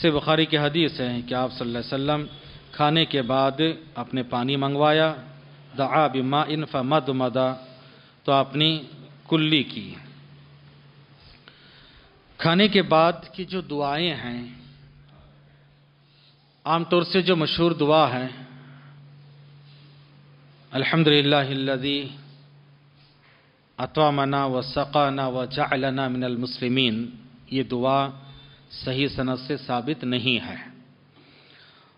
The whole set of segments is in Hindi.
से बुखारी की हदीस है कि आप सल्लल्लाहु अलैहि वसल्लम खाने के बाद अपने पानी मंगवाया दआ बिमा इन फमद मदा तो अपनी कुल्ली की खाने के बाद की जो दुआएं हैं आमतौर से जो मशहूर दुआ है अतवा मना व सक़ाना व जालना मिनल मुस्लिमीन ये दुआ सही सनत से साबित नहीं है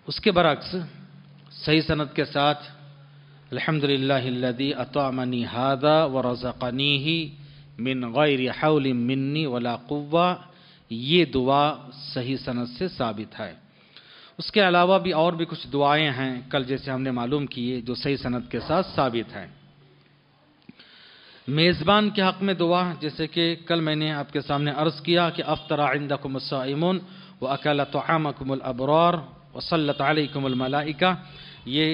उसके बरक्स सही सनत के साथ अलहमदिल्लादी अतमनी हादा व रज़ानी ही मिन गैर हौल मिन्नी वलाकुवा ये दुआ सही सनत से साबित है उसके अलावा भी और भी कुछ दुआएं हैं कल जैसे हमने मालूम किए जो सही सनत के साथ साबित हैं मेज़बान के हक़ में दुआ जैसे कि कल मैंने आपके सामने अर्ज़ किया कि अफ्तरा इंदकुमसाइमन व अकल तोमकमलअबरौर वसलतमलमलाइका ये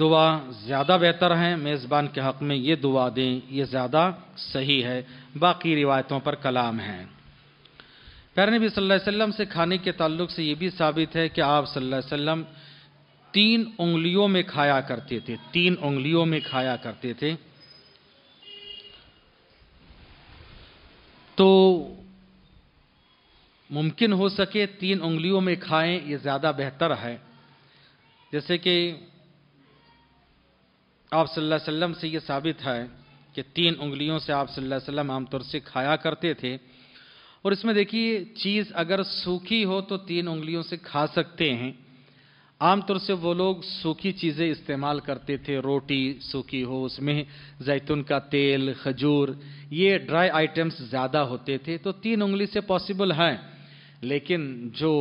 दुआ ज़्यादा बेहतर है मेज़बान के हक़ में ये दुआ दें ये ज़्यादा सही है बाकी रिवायतों पर कलाम है पैर नबी सल्लल्लाहु वसल्लम से खाने के ताल्लुक से ये भी साबित है कि आप सल्लम तीन उंगलियों में खाया करते थे तीन उंगलियों में खाया करते थे तो मुमकिन हो सके तीन उंगलियों में खाएं ये ज़्यादा बेहतर है जैसे कि आप सल्लल्लाहु अलैहि वसल्लम से ये साबित है कि तीन उंगलियों से आप सल्लल्लाहु अलैहि वसल्लम आमतौर से खाया करते थे और इसमें देखिए चीज़ अगर सूखी हो तो तीन उंगलियों से खा सकते हैं आमतौर से वो लोग सूखी चीज़ें इस्तेमाल करते थे रोटी सूखी हो उसमें जैतून का तेल खजूर ये ड्राई आइटम्स ज़्यादा होते थे तो तीन उंगली से पॉसिबल है लेकिन जो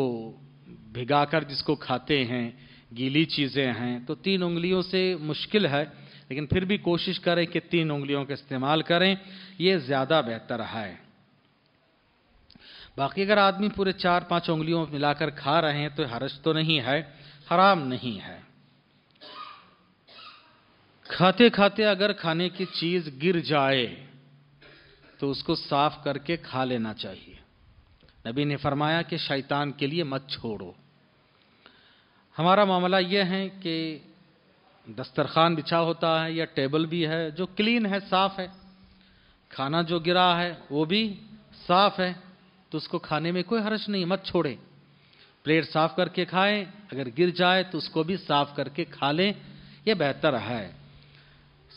भिगाकर जिसको खाते हैं गीली चीज़ें हैं तो तीन उंगलियों से मुश्किल है लेकिन फिर भी कोशिश करें कि तीन उंगलियों का इस्तेमाल करें ये ज़्यादा बेहतर है बाकी अगर आदमी पूरे चार पांच उंगलियों मिलाकर खा रहे हैं तो हरज तो नहीं है हराम नहीं है खाते खाते अगर खाने की चीज़ गिर जाए तो उसको साफ करके खा लेना चाहिए नबी ने फरमाया कि शैतान के लिए मत छोड़ो हमारा मामला यह है कि दस्तरखान बिछा होता है या टेबल भी है जो क्लीन है साफ़ है खाना जो गिरा है वो भी साफ़ है तो उसको खाने में कोई हर्ष नहीं मत छोड़े प्लेट साफ करके खाएं अगर गिर जाए तो उसको भी साफ करके खा लें यह बेहतर है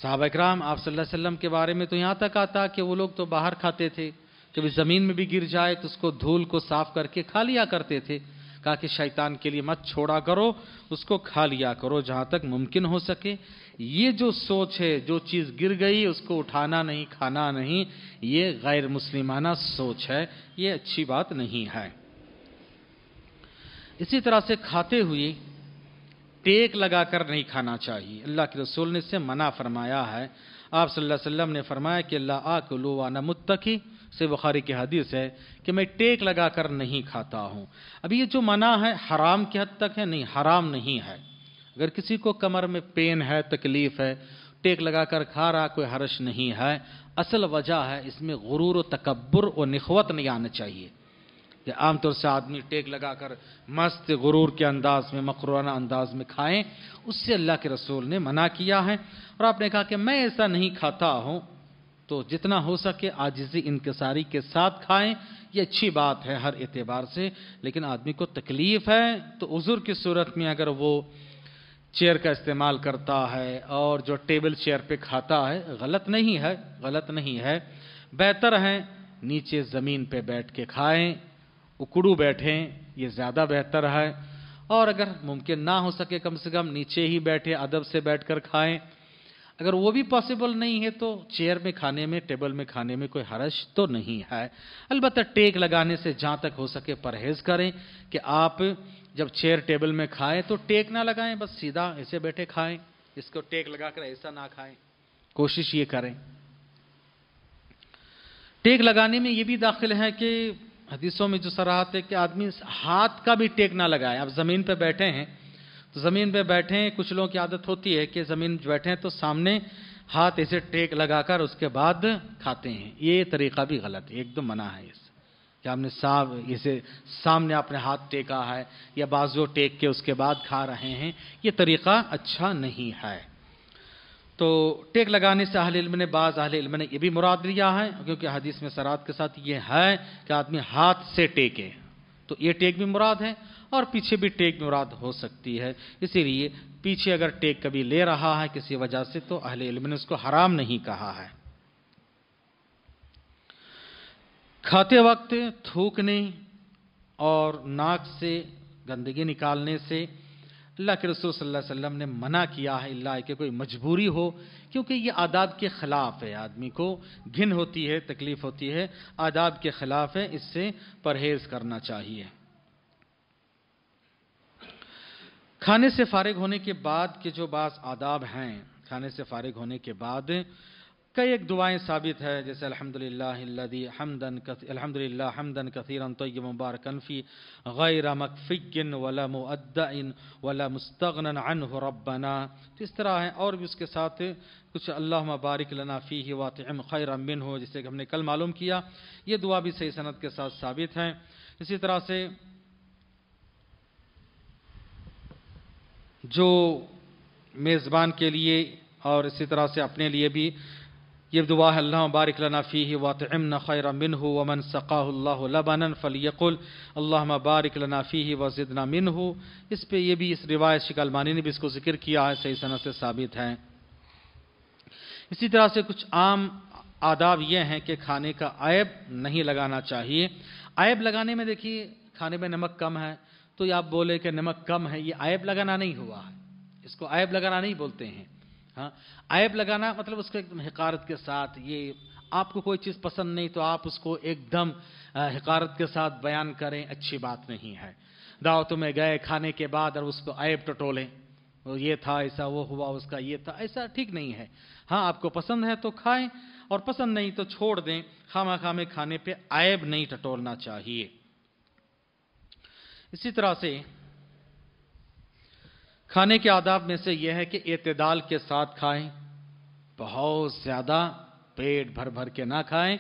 साहब इक्राम आप सल्लल्लाहु अलैहि वसल्लम के बारे में तो यहाँ तक आता कि वो लोग तो बाहर खाते थे कभी ज़मीन में भी गिर जाए तो उसको धूल को साफ करके खा लिया करते थे कहा कि शैतान के लिए मत छोड़ा करो उसको खा लिया करो जहाँ तक मुमकिन हो सके ये जो सोच है जो चीज़ गिर गई उसको उठाना नहीं खाना नहीं ये गैर मुसलिमाना सोच है ये अच्छी बात नहीं है इसी तरह से खाते हुए टेक लगाकर नहीं खाना चाहिए अल्लाह के रसूल ने इससे मना फरमाया है आप सल्लल्लाहु अलैहि वसल्लम ने फरमाया कि ला आकुलु व नमुत्तकी से बुखारी की हदीस है कि मैं टेक लगाकर नहीं खाता हूँ अभी ये जो मना है हराम की हद तक है नहीं हराम नहीं है अगर किसी को कमर में पेन है तकलीफ़ है टेक लगाकर खा रहा कोई हर्ष नहीं है असल वजह है इसमें गुरूर तकबर और नखवत नहीं आना चाहिए कि आमतौर से आदमी टेक लगाकर मस्त गुरूर के अंदाज में मकराना अंदाज में खाएं उससे अल्लाह के रसूल ने मना किया है और आपने कहा कि मैं ऐसा नहीं खाता हूँ तो जितना हो सके आजिज़ी इनकसारी के साथ खाएं ये अच्छी बात है हर एतबार से लेकिन आदमी को तकलीफ़ है तो उज़ुर की सूरत में अगर वो चेयर का इस्तेमाल करता है और जो टेबल चेयर पे खाता है गलत नहीं है गलत नहीं है बेहतर है नीचे ज़मीन पे बैठ के खाएं उकड़ू बैठें ये ज़्यादा बेहतर है और अगर मुमकिन ना हो सके कम से कम नीचे ही बैठे अदब से बैठ कर खाएं अगर वो भी पॉसिबल नहीं है तो चेयर में खाने में टेबल में खाने में कोई हरज तो नहीं है अलबत्त टेक लगाने से जहाँ तक हो सके परहेज करें कि आप जब चेयर टेबल में खाएं तो टेक ना लगाएं बस सीधा ऐसे बैठे खाएं इसको टेक लगाकर ऐसा ना खाएं कोशिश ये करें टेक लगाने में ये भी दाखिल है कि हदीसों में जो सराहत है कि आदमी हाथ का भी टेक ना लगाए आप ज़मीन पर बैठे हैं तो ज़मीन पर बैठे हैं कुछ लोगों की आदत होती है कि ज़मीन बैठे हैं तो सामने हाथ ऐसे टेक लगाकर उसके बाद खाते हैं ये तरीका भी गलत है एकदम मना है इस कि आपने साफ इसे सामने आपने हाथ टेका है या बाजू टेक के उसके बाद खा रहे हैं ये तरीका अच्छा नहीं है तो टेक लगाने से अहल इल्म ने बाज़ अहल इल्म ने यह भी मुराद लिया है क्योंकि हदीस में सरात के साथ ये है कि आदमी हाथ से टेके तो ये टेक भी मुराद है और पीछे भी टेक भी मुराद हो सकती है इसीलिए पीछे अगर टेक कभी ले रहा है किसी वजह से तो अहल इल्म ने उसको हराम नहीं कहा है खाते वक्त थूकने और नाक से गंदगी निकालने से अल्लाह के रसूल सल्लल्लाहु अलैहि वसल्लम ने मना किया है अल्लाह के कोई मजबूरी हो क्योंकि ये आदाब के ख़िलाफ़ है आदमी को घिन होती है तकलीफ़ होती है आदाब के ख़िलाफ़ है इससे परहेज़ करना चाहिए खाने से फारिग होने के बाद के जो बास आदाब हैं खाने से फारिग होने के बाद कई एक दुआएं साबित है जैसे अल्हम्दुलिल्लाह हमदन अल्हम्दुलिल्लाह कथीरन तय गैर मकफ़िन वला वला मुस्तगन अन रबना तो इस तरह है और भी उसके साथ कुछ अल्लाह मबारक लना फ़ी वातम खैर अमिन हो जिससे कि हमने कल मालूम किया ये दुआ भी सही सनत के साथ साबित हैं इसी तरह से जो मेज़बान के लिए और इसी तरह से अपने लिए भी ये दुआ अल्लाह बारिक लना फ़ी वातमन खैर मिन हो वमन सक़ाल्लाबन फ़लियकुल अल्लाह बारिक लना फ़ी वज़दना मिन हो इस पर यह भी इस रिवायत शिकलमानी ने भी इसको जिक्र किया है सही सनत से साबित है इसी तरह से कुछ आम आदाब यह हैं कि खाने का ऐब नहीं लगाना चाहिए ऐब लगाने में देखिए खाने में नमक कम है तो आप बोले कि नमक कम है ये ऐब लगाना नहीं हुआ है इसको ऐब लगाना नहीं बोलते हैं हाँ ऐब लगाना मतलब उसको एकदम हकारत के साथ ये आपको कोई चीज़ पसंद नहीं तो आप उसको एकदम हकारत के साथ बयान करें अच्छी बात नहीं है दावतों में गए खाने के बाद और उसको ऐप टटोलें तो ये था ऐसा वो हुआ उसका ये था ऐसा ठीक नहीं है हाँ आपको पसंद है तो खाएं और पसंद नहीं तो छोड़ दें खामा खामे खाने पे ऐब नहीं टटोलना चाहिए इसी तरह से खाने के आदाब में से यह है कि एतदाल के साथ खाएं बहुत ज़्यादा पेट भर भर के ना खाएं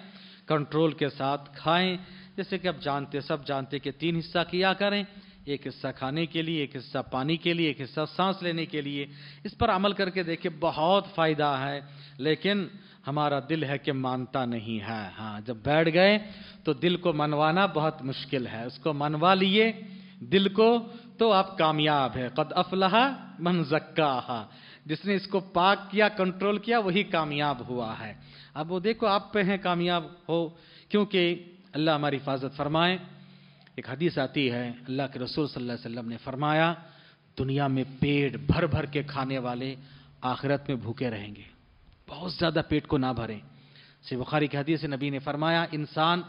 कंट्रोल के साथ खाएं जैसे कि आप जानते सब जानते कि तीन हिस्सा किया करें एक हिस्सा खाने के लिए एक हिस्सा पानी के लिए एक हिस्सा सांस लेने के लिए इस पर अमल करके देखे बहुत फ़ायदा है लेकिन हमारा दिल है कि मानता नहीं है हाँ जब बैठ गए तो दिल को मनवाना बहुत मुश्किल है उसको मनवा लिए दिल को तो आप कामयाब है कद अफलाह मन जक्का जिसने इसको पाक किया कंट्रोल किया वही कामयाब हुआ है अब वो देखो आप पे हैं कामयाब हो क्योंकि अल्लाह हमारी हिफाजत फरमाए एक हदीस आती है अल्लाह के रसूल सल्लल्लाहु अलैहि वसल्लम ने फरमाया दुनिया में पेट भर भर के खाने वाले आखिरत में भूखे रहेंगे बहुत ज़्यादा पेट को ना भरें से बुखारी की हदीस नबी ने फरमाया इंसान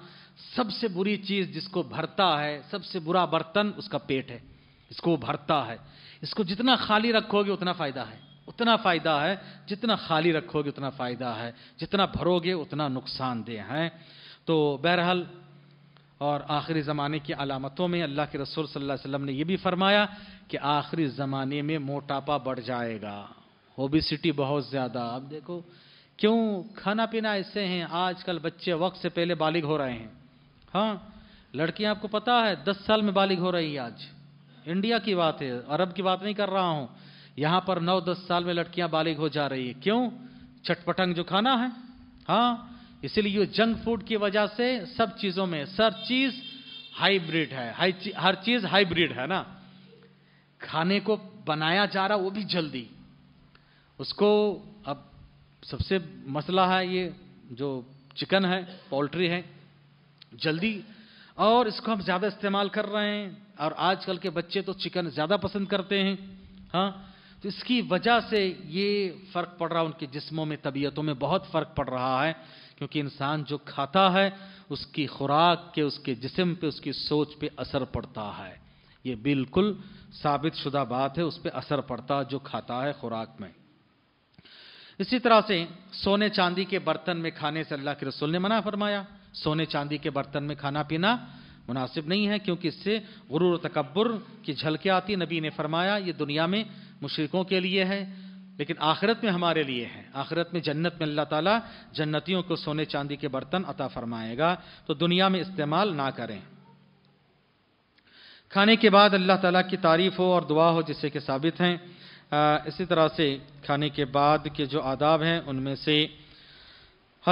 सबसे बुरी चीज़ जिसको भरता है सबसे बुरा बर्तन उसका पेट है इसको वो भरता है इसको जितना खाली रखोगे उतना फ़ायदा है उतना फ़ायदा है जितना खाली रखोगे उतना फ़ायदा है जितना भरोगे उतना नुकसानदेह हैं तो बहरहाल और आखिरी ज़माने की अलामतों में अल्लाह के रसूल सल्लल्लाहु अलैहि वसल्लम ने यह भी फरमाया कि आखिरी ज़माने में मोटापा बढ़ जाएगा ओबिसिटी बहुत ज़्यादा अब देखो क्यों खाना पीना ऐसे हैं आजकल बच्चे वक्त से पहले बालिग हो रहे हैं हाँ लड़कियां आपको पता है दस साल में बालिग हो रही है आज इंडिया की बात है अरब की बात नहीं कर रहा हूं यहां पर नौ दस साल में लड़कियां बालिग हो जा रही है क्यों चटपटंग जो खाना है हाँ इसीलिए जंक फूड की वजह से सब चीजों में सर चीज हाइब्रिड है हर चीज हाइब्रिड है ना खाने को बनाया जा रहा वो भी जल्दी उसको अब सबसे मसला है ये जो चिकन है पोल्ट्री है जल्दी और इसको हम ज़्यादा इस्तेमाल कर रहे हैं और आजकल के बच्चे तो चिकन ज़्यादा पसंद करते हैं हाँ तो इसकी वजह से ये फ़र्क पड़ रहा है उनके जिस्मों में तबीयतों में बहुत फ़र्क पड़ रहा है क्योंकि इंसान जो खाता है उसकी खुराक के उसके जिस्म पे उसकी सोच पे असर पड़ता है ये बिल्कुल साबित शुदा बात है उस पर असर पड़ता जो खाता है खुराक में इसी तरह से सोने चांदी के बर्तन में खाने से अल्लाह के रसूल ने मना फरमाया सोने चांदी के बर्तन में खाना पीना मुनासिब नहीं है क्योंकि इससे गुरूर तकबर की झलके आती नबी ने फरमाया ये दुनिया में मुशरकों के लिए है लेकिन आखिरत में हमारे लिए है आखिरत में जन्नत में अल्लाह ताला जन्नतियों को सोने चांदी के बर्तन अता फरमाएगा तो दुनिया में इस्तेमाल ना करें खाने के बाद अल्लाह ताला की तारीफ़ हो और दुआ हो जिससे कि साबित हैं इसी तरह से खाने के बाद के जो आदाब हैं उनमें से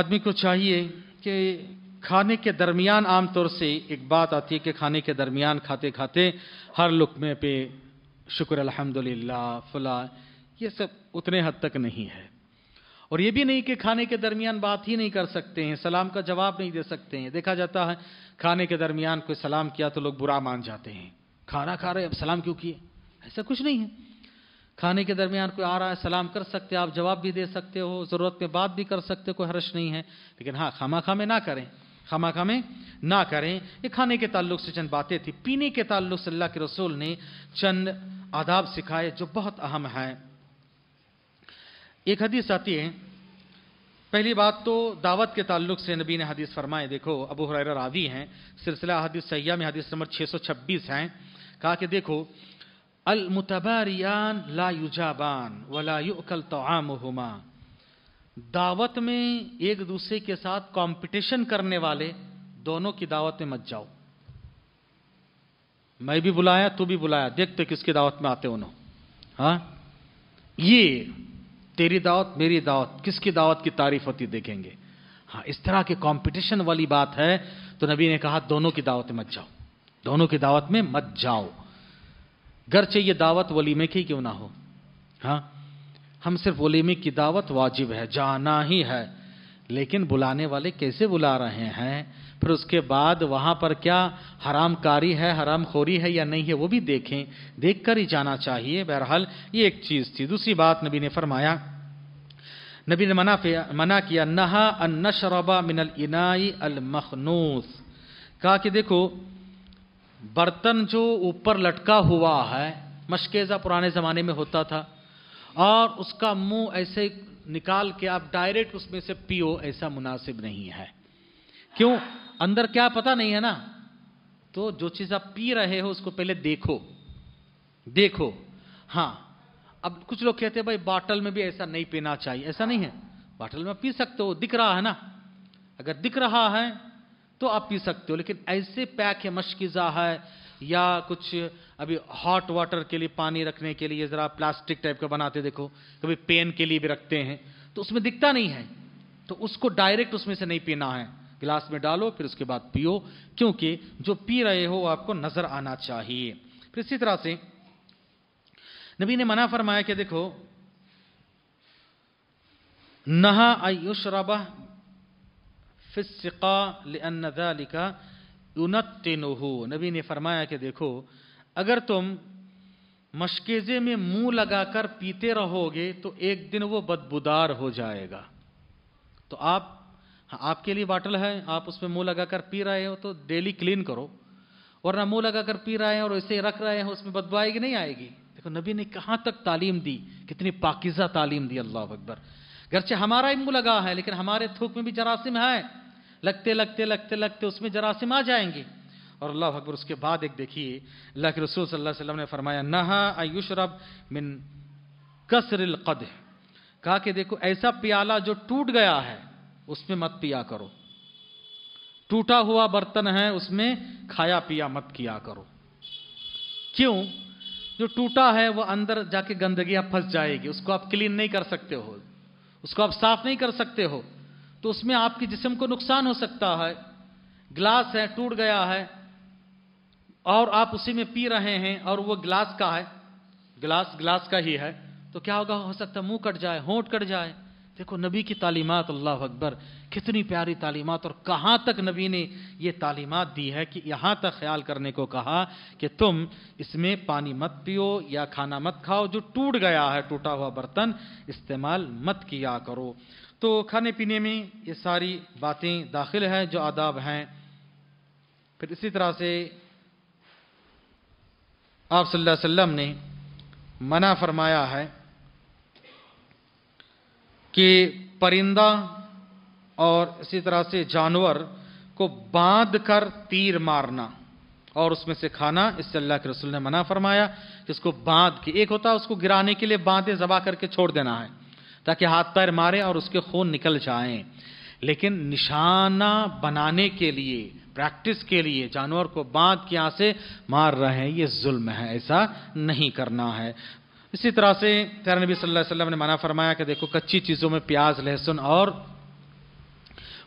आदमी को चाहिए कि खाने के दरमियान आमतौर से एक बात आती है कि खाने के दरमियान खाते खाते हर लुकमे पे शुक्र अल्हम्दुलिल्लाह फला ये सब उतने हद तक नहीं है और ये भी नहीं कि खाने के दरमियान बात ही नहीं कर सकते हैं सलाम का जवाब नहीं दे सकते हैं देखा जाता है खाने के दरमियान कोई सलाम किया तो लोग बुरा मान जाते हैं खाना खा रहे अब सलाम क्यों किए ऐसा कुछ नहीं है खाने के दरमियान कोई आ रहा है सलाम कर सकते आप जवाब भी दे सकते हो ज़रूरत में बात भी कर सकते हो कोई हर्ष नहीं है लेकिन हाँ खामा खामे ना करें खामा खामे ना करें ये खाने के ताल्लुक से चंद बातें थी पीने के ताल्लुक से अल्लाह के रसूल ने चंद आदाब सिखाए जो बहुत अहम है एक हदीस आती है पहली बात तो दावत के ताल्लुक से नबी ने हदीस फरमाए देखो अबू हुरैरा रावी हैं सिलसिला हदीस सैया में हदीस नंबर 626 हैं कहा कि देखो अल मुतबारियान ला युजाबान वला युकल तोआमुहुमा दावत में एक दूसरे के साथ कंपटीशन करने वाले दोनों की दावत में मत जाओ मैं भी बुलाया तू भी बुलाया देखते तो किसकी दावत में आते उन्हों हाँ ये तेरी दावत मेरी दावत किसकी दावत की तारीफ होती देखेंगे हाँ इस तरह के कंपटीशन वाली बात है तो नबी ने कहा दोनों की दावत में मत जाओ दोनों की दावत में मत जाओ घर चाहिए दावत वलीमे की क्यों ना हो हाँ हम सिर्फ वलीमी की दावत वाजिब है जाना ही है लेकिन बुलाने वाले कैसे बुला रहे हैं फिर उसके बाद वहाँ पर क्या हरामकारी है हराम खोरी है या नहीं है वो भी देखें देख कर ही जाना चाहिए बहरहाल ये एक चीज़ थी दूसरी बात नबी ने फरमाया नबी ने मना मना किया नहा अन शराबा मिनल इनाई अल मखनूस कहा कि देखो बर्तन जो ऊपर लटका हुआ है मशकेज़ा पुराने ज़माने में होता था और उसका मुंह ऐसे निकाल के आप डायरेक्ट उसमें से पियो ऐसा मुनासिब नहीं है क्यों अंदर क्या पता नहीं है ना तो जो चीज़ आप पी रहे हो उसको पहले देखो देखो हाँ अब कुछ लोग कहते हैं भाई बाटल में भी ऐसा नहीं पीना चाहिए ऐसा नहीं है बाटल में पी सकते हो दिख रहा है ना अगर दिख रहा है तो आप पी सकते हो लेकिन ऐसे पैक है मशकिज़ा है या कुछ अभी हॉट वाटर के लिए पानी रखने के लिए ज़रा प्लास्टिक टाइप का बनाते देखो कभी पेन के लिए भी रखते हैं तो उसमें दिखता नहीं है तो उसको डायरेक्ट उसमें से नहीं पीना है गिलास में डालो फिर उसके बाद पियो क्योंकि जो पी रहे हो आपको नज़र आना चाहिए फिर इसी तरह से नबी ने मना फरमाया कि देखो नहा आयुष रबा फिसका लिका उनतिनुहु नबी ने फरमाया कि देखो अगर तुम मशकेजे में मुंह लगाकर पीते रहोगे तो एक दिन वो बदबूदार हो जाएगा तो आप हाँ, आपके लिए बाटल है आप उसमें मुंह लगाकर पी रहे हो तो डेली क्लीन करो वरना मुंह लगाकर पी रहे हैं और इसे रख रहे हैं उसमें बदबू आएगी नहीं आएगी देखो नबी ने कहाँ तक तालीम दी कितनी पाकिजा तालीम दी अल्लाह अकबर गरचे हमारा ही मुंह लगा है लेकिन हमारे थूक में भी जरासिम है लगते लगते लगते लगते उसमें जरासिम आ जाएंगे और अल्लाह अकबर उसके बाद एक देखिए अल्लाह के रसूल सल्लल्लाहु अलैहि वसल्लम ने फरमाया नहा रब मिन कसरिल कद कहा कि देखो ऐसा प्याला जो टूट गया है उसमें मत पिया करो टूटा हुआ बर्तन है उसमें खाया पिया मत किया करो क्यों जो टूटा है वह अंदर जाके गंदगी फंस जाएगी उसको आप क्लीन नहीं कर सकते हो उसको आप साफ नहीं कर सकते हो तो उसमें आपके जिसम को नुकसान हो सकता है ग्लास है टूट गया है और आप उसी में पी रहे हैं और वो ग्लास का है ग्लास ग्लास का ही है तो क्या होगा हो सकता है मुंह कट जाए होंट कट जाए देखो नबी की तालीमत अल्लाह अकबर कितनी प्यारी तालीमत और कहाँ तक नबी ने ये तालीमत दी है कि यहाँ तक ख्याल करने को कहा कि तुम इसमें पानी मत पियो या खाना मत खाओ जो टूट गया है टूटा हुआ बर्तन इस्तेमाल मत किया करो तो खाने पीने में ये सारी बातें दाखिल हैं जो आदाब हैं फिर इसी तरह से आप सल्लल्लाहु अलैहि वसल्लम ने मना फरमाया है कि परिंदा और इसी तरह से जानवर को बांध कर तीर मारना और उसमें से खाना इससे अल्लाह के रसूल ने मना फरमाया कि इसको बांध के एक होता है उसको गिराने के लिए बांधे जबा करके छोड़ देना है ताकि हाथ पैर मारे और उसके खून निकल जाएं लेकिन निशाना बनाने के लिए प्रैक्टिस के लिए जानवर को बांध के यहां से मार रहे हैं ये जुल्म है ऐसा नहीं करना है इसी तरह से तैरबी नबी सल्लल्लाहु अलैहि वसल्लम ने मना फरमाया कि देखो कच्ची चीज़ों में प्याज लहसुन और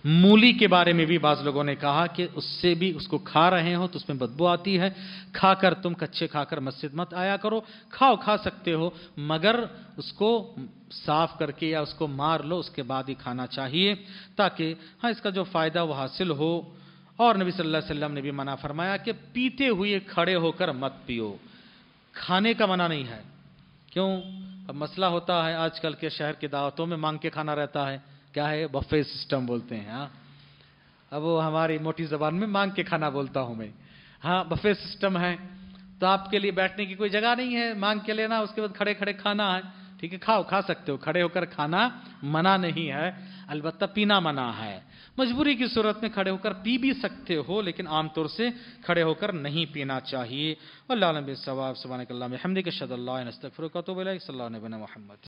मूली के बारे में भी बाज़ लोगों ने कहा कि उससे भी उसको खा रहे हो तो उसमें बदबू आती है खाकर तुम कच्चे खाकर मस्जिद मत आया करो खाओ खा सकते हो मगर उसको साफ करके या उसको मार लो उसके बाद ही खाना चाहिए ताकि हाँ इसका जो फ़ायदा वो हासिल हो और नबी सल्लल्लाहु अलैहि वसल्लम ने भी मना फरमाया कि पीते हुए खड़े होकर मत पियो खाने का मना नहीं है क्यों अब मसला होता है आजकल के शहर के दावतों में मांग के खाना रहता है क्या है बफे सिस्टम बोलते हैं हाँ अब वो हमारी मोटी जबान में मांग के खाना बोलता हूँ मैं हाँ बफे सिस्टम है तो आपके लिए बैठने की कोई जगह नहीं है मांग के लेना उसके बाद खड़े खड़े खाना है ठीक है खाओ खा सकते हो खड़े होकर खाना मना नहीं है अलबत्त पीना मना है मजबूरी की सूरत में खड़े होकर पी भी सकते हो लेकिन आमतौर से खड़े होकर नहीं पीना चाहिए अल्लाह नबी सवाब सुबह के हमदी के शदल्ला नस्तफ़र तो बोला महमद